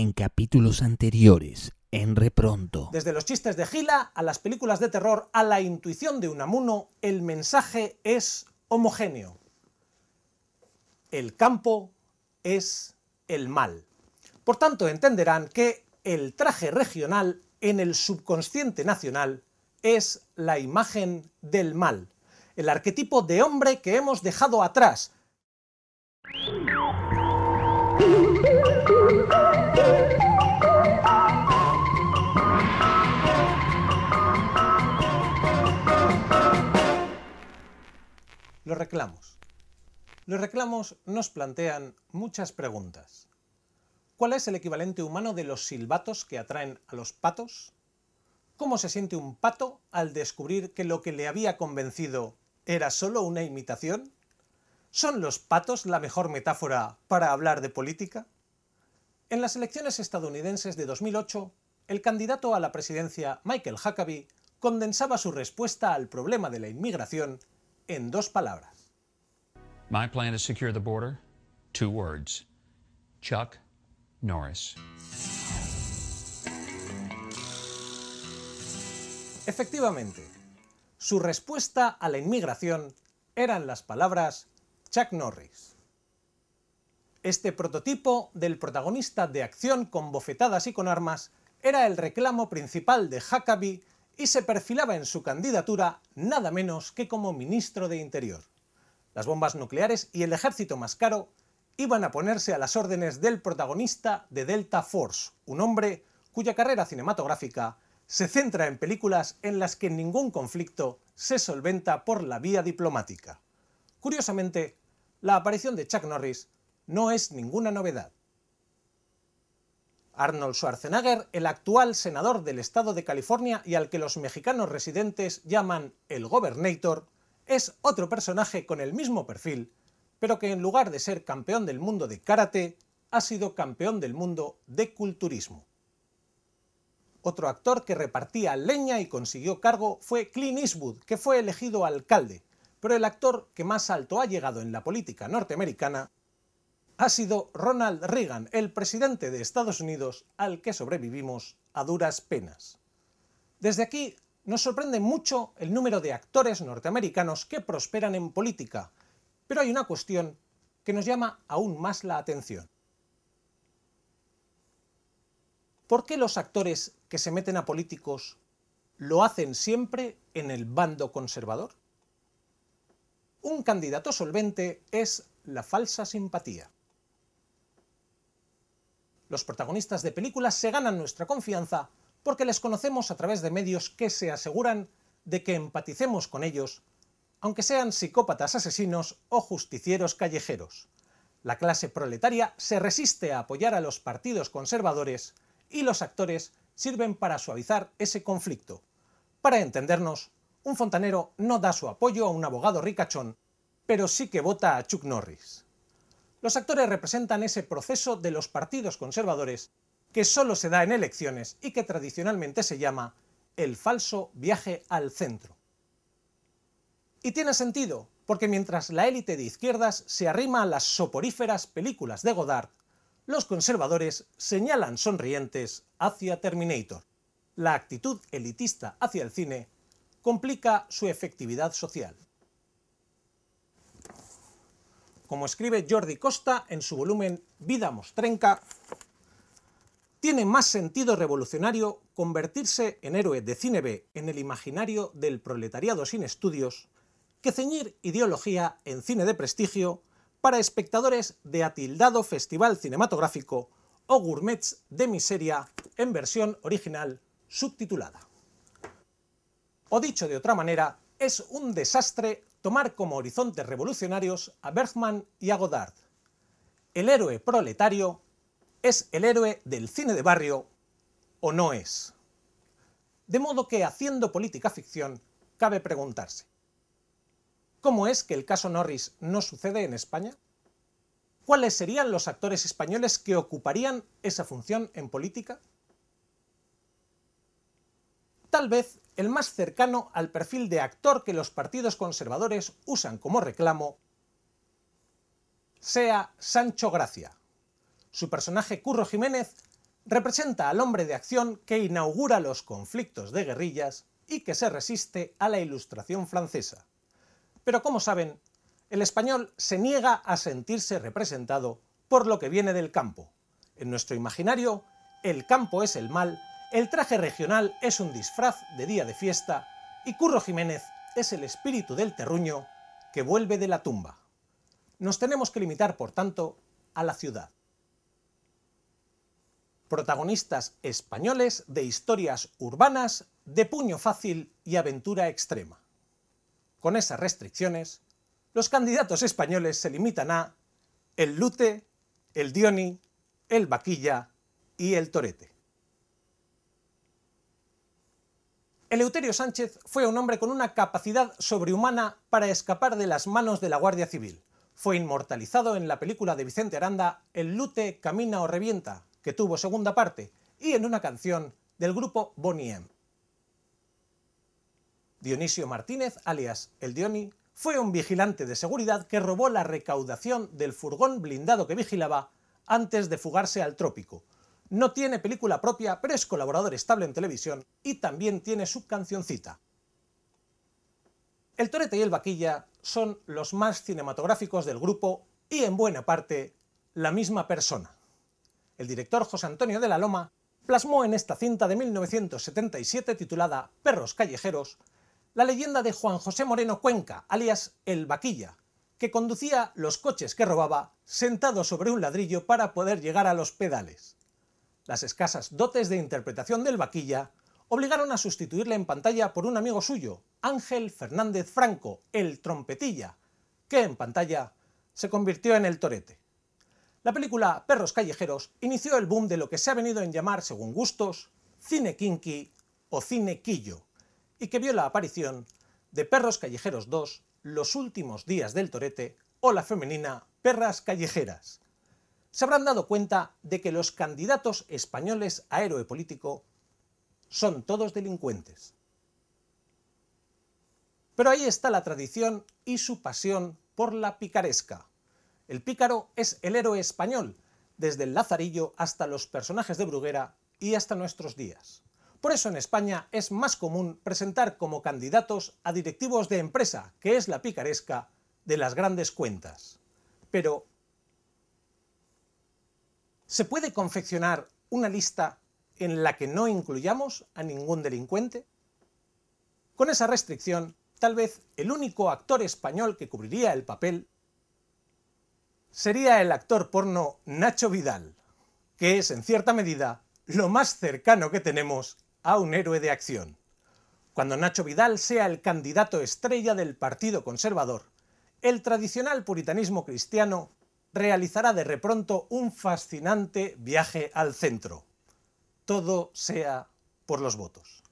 en capítulos anteriores, en repronto. Desde los chistes de Gila a las películas de terror, a la intuición de Unamuno, el mensaje es homogéneo. El campo es el mal. Por tanto, entenderán que el traje regional en el subconsciente nacional es la imagen del mal, el arquetipo de hombre que hemos dejado atrás, reclamos. Los reclamos nos plantean muchas preguntas. ¿Cuál es el equivalente humano de los silbatos que atraen a los patos? ¿Cómo se siente un pato al descubrir que lo que le había convencido era solo una imitación? ¿Son los patos la mejor metáfora para hablar de política? En las elecciones estadounidenses de 2008, el candidato a la presidencia Michael Huckabee condensaba su respuesta al problema de la inmigración en dos palabras. My plan secure the border? Two words Chuck Norris. Efectivamente, su respuesta a la inmigración eran las palabras Chuck Norris. Este prototipo del protagonista de acción con bofetadas y con armas era el reclamo principal de Huckabee y se perfilaba en su candidatura nada menos que como ministro de Interior las bombas nucleares y el ejército más caro iban a ponerse a las órdenes del protagonista de Delta Force, un hombre cuya carrera cinematográfica se centra en películas en las que ningún conflicto se solventa por la vía diplomática. Curiosamente, la aparición de Chuck Norris no es ninguna novedad. Arnold Schwarzenegger, el actual senador del estado de California y al que los mexicanos residentes llaman el Gobernator, es otro personaje con el mismo perfil, pero que en lugar de ser campeón del mundo de karate, ha sido campeón del mundo de culturismo. Otro actor que repartía leña y consiguió cargo fue Clint Eastwood, que fue elegido alcalde, pero el actor que más alto ha llegado en la política norteamericana ha sido Ronald Reagan, el presidente de Estados Unidos al que sobrevivimos a duras penas. Desde aquí nos sorprende mucho el número de actores norteamericanos que prosperan en política, pero hay una cuestión que nos llama aún más la atención. ¿Por qué los actores que se meten a políticos lo hacen siempre en el bando conservador? Un candidato solvente es la falsa simpatía. Los protagonistas de películas se ganan nuestra confianza porque les conocemos a través de medios que se aseguran de que empaticemos con ellos, aunque sean psicópatas asesinos o justicieros callejeros. La clase proletaria se resiste a apoyar a los partidos conservadores y los actores sirven para suavizar ese conflicto. Para entendernos, un fontanero no da su apoyo a un abogado ricachón, pero sí que vota a Chuck Norris. Los actores representan ese proceso de los partidos conservadores que solo se da en elecciones y que tradicionalmente se llama el falso viaje al centro. Y tiene sentido, porque mientras la élite de izquierdas se arrima a las soporíferas películas de Godard, los conservadores señalan sonrientes hacia Terminator. La actitud elitista hacia el cine complica su efectividad social. Como escribe Jordi Costa en su volumen Vida Mostrenca, tiene más sentido revolucionario convertirse en héroe de cine B en el imaginario del proletariado sin estudios que ceñir ideología en cine de prestigio para espectadores de atildado festival cinematográfico o gourmets de miseria en versión original subtitulada. O dicho de otra manera, es un desastre tomar como horizontes revolucionarios a Bergman y a Godard. El héroe proletario ¿Es el héroe del cine de barrio o no es? De modo que, haciendo política ficción, cabe preguntarse, ¿cómo es que el caso Norris no sucede en España? ¿Cuáles serían los actores españoles que ocuparían esa función en política? Tal vez el más cercano al perfil de actor que los partidos conservadores usan como reclamo sea Sancho Gracia. Su personaje Curro Jiménez representa al hombre de acción que inaugura los conflictos de guerrillas y que se resiste a la Ilustración francesa. Pero como saben, el español se niega a sentirse representado por lo que viene del campo. En nuestro imaginario, el campo es el mal, el traje regional es un disfraz de día de fiesta y Curro Jiménez es el espíritu del terruño que vuelve de la tumba. Nos tenemos que limitar, por tanto, a la ciudad protagonistas españoles de historias urbanas de puño fácil y aventura extrema. Con esas restricciones, los candidatos españoles se limitan a el lute, el dioni, el vaquilla y el torete. Eleuterio Sánchez fue un hombre con una capacidad sobrehumana para escapar de las manos de la Guardia Civil. Fue inmortalizado en la película de Vicente Aranda El lute camina o revienta, que tuvo segunda parte, y en una canción del grupo Bonnie M. Dionisio Martínez, alias El Dioni, fue un vigilante de seguridad que robó la recaudación del furgón blindado que vigilaba antes de fugarse al trópico. No tiene película propia, pero es colaborador estable en televisión y también tiene su cancioncita. El Torete y el Vaquilla son los más cinematográficos del grupo y en buena parte la misma persona el director José Antonio de la Loma plasmó en esta cinta de 1977 titulada Perros Callejeros la leyenda de Juan José Moreno Cuenca, alias El Vaquilla, que conducía los coches que robaba sentado sobre un ladrillo para poder llegar a los pedales. Las escasas dotes de interpretación del Vaquilla obligaron a sustituirle en pantalla por un amigo suyo, Ángel Fernández Franco, el trompetilla, que en pantalla se convirtió en el torete. La película Perros Callejeros inició el boom de lo que se ha venido en llamar, según gustos, cine kinky o cine quillo, y que vio la aparición de Perros Callejeros 2, Los últimos días del torete o la femenina Perras Callejeras. Se habrán dado cuenta de que los candidatos españoles a héroe político son todos delincuentes. Pero ahí está la tradición y su pasión por la picaresca. El pícaro es el héroe español, desde el Lazarillo hasta los personajes de Bruguera y hasta nuestros días. Por eso en España es más común presentar como candidatos a directivos de empresa, que es la picaresca de las grandes cuentas. Pero, ¿se puede confeccionar una lista en la que no incluyamos a ningún delincuente? Con esa restricción, tal vez el único actor español que cubriría el papel sería el actor porno Nacho Vidal, que es en cierta medida lo más cercano que tenemos a un héroe de acción. Cuando Nacho Vidal sea el candidato estrella del Partido Conservador, el tradicional puritanismo cristiano realizará de repronto un fascinante viaje al centro. Todo sea por los votos.